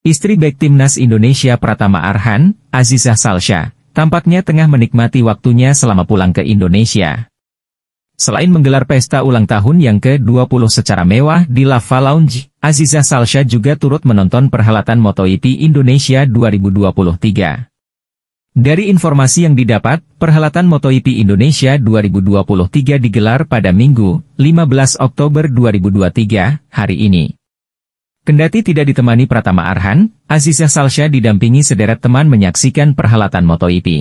Istri bek timnas Indonesia Pratama Arhan, Azizah Salsha, tampaknya tengah menikmati waktunya selama pulang ke Indonesia. Selain menggelar pesta ulang tahun yang ke-20 secara mewah di Lava Lounge, Azizah Salsha juga turut menonton perhelatan MotoGP e Indonesia 2023. Dari informasi yang didapat, perhelatan MotoGP e Indonesia 2023 digelar pada Minggu, 15 Oktober 2023, hari ini. Kendati tidak ditemani Pratama Arhan, Azizah Salsha didampingi sederet teman menyaksikan perhelatan MotoGP. E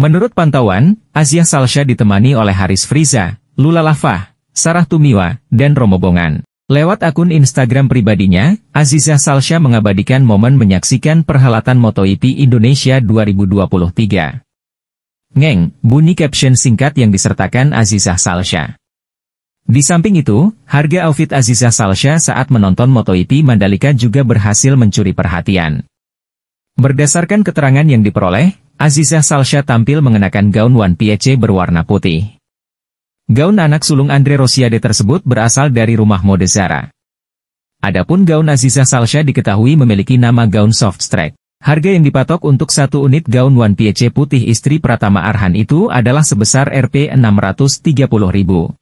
Menurut pantauan, Azizah Salsha ditemani oleh Haris Friza, Lula Lafah, Sarah Tumiwa, dan Romo Bongan. Lewat akun Instagram pribadinya, Azizah Salsha mengabadikan momen menyaksikan perhelatan MotoGP e Indonesia 2023. Ngeng, bunyi caption singkat yang disertakan Azizah Salsha. Di samping itu, harga outfit Aziza Salsha saat menonton MotoGP e Mandalika juga berhasil mencuri perhatian. Berdasarkan keterangan yang diperoleh, Aziza Salsha tampil mengenakan gaun One Piece berwarna putih. Gaun anak sulung Andre Rosiade tersebut berasal dari rumah mode Zara. Adapun gaun Aziza Salsha diketahui memiliki nama gaun soft strike. Harga yang dipatok untuk satu unit gaun One Piece putih istri Pratama Arhan itu adalah sebesar Rp630.000.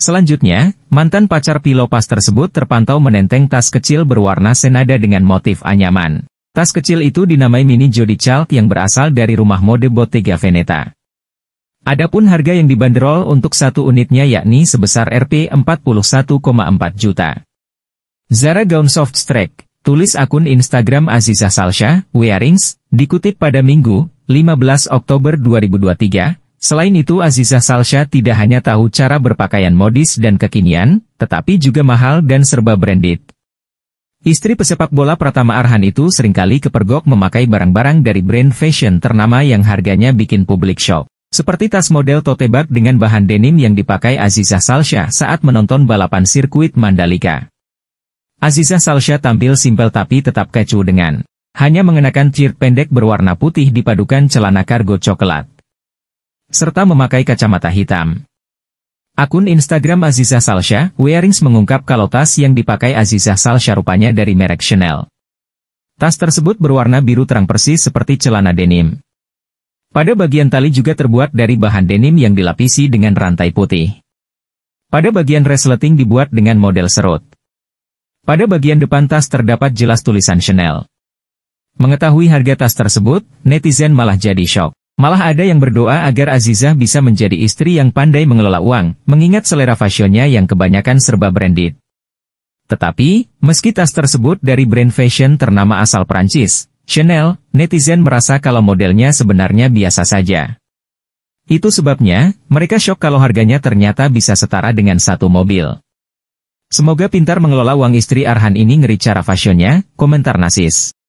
Selanjutnya, mantan pacar Pilopas tersebut terpantau menenteng tas kecil berwarna senada dengan motif anyaman. Tas kecil itu dinamai Mini Jody Child yang berasal dari rumah mode Bottega Veneta. Adapun harga yang dibanderol untuk satu unitnya yakni sebesar Rp 41,4 juta. Zara Gaun Soft Strike, tulis akun Instagram Aziza Salsha, Wearings, dikutip pada Minggu, 15 Oktober 2023, Selain itu Aziza Salsha tidak hanya tahu cara berpakaian modis dan kekinian, tetapi juga mahal dan serba branded. Istri pesepak bola Pratama Arhan itu seringkali kepergok memakai barang-barang dari brand fashion ternama yang harganya bikin publik shock. Seperti tas model tote bag dengan bahan denim yang dipakai Aziza Salsha saat menonton balapan sirkuit Mandalika. Aziza Salsha tampil simpel tapi tetap kecu dengan hanya mengenakan cir pendek berwarna putih dipadukan celana kargo coklat serta memakai kacamata hitam. Akun Instagram Aziza Salsha, Wearings mengungkap kalau tas yang dipakai Aziza Salsha rupanya dari merek Chanel. Tas tersebut berwarna biru terang persis seperti celana denim. Pada bagian tali juga terbuat dari bahan denim yang dilapisi dengan rantai putih. Pada bagian resleting dibuat dengan model serut. Pada bagian depan tas terdapat jelas tulisan Chanel. Mengetahui harga tas tersebut, netizen malah jadi shock. Malah ada yang berdoa agar Azizah bisa menjadi istri yang pandai mengelola uang, mengingat selera fashionnya yang kebanyakan serba branded. Tetapi, meski tas tersebut dari brand fashion ternama asal Prancis, Chanel, netizen merasa kalau modelnya sebenarnya biasa saja. Itu sebabnya, mereka shock kalau harganya ternyata bisa setara dengan satu mobil. Semoga pintar mengelola uang istri Arhan ini ngeri cara fashionnya, komentar Nasis.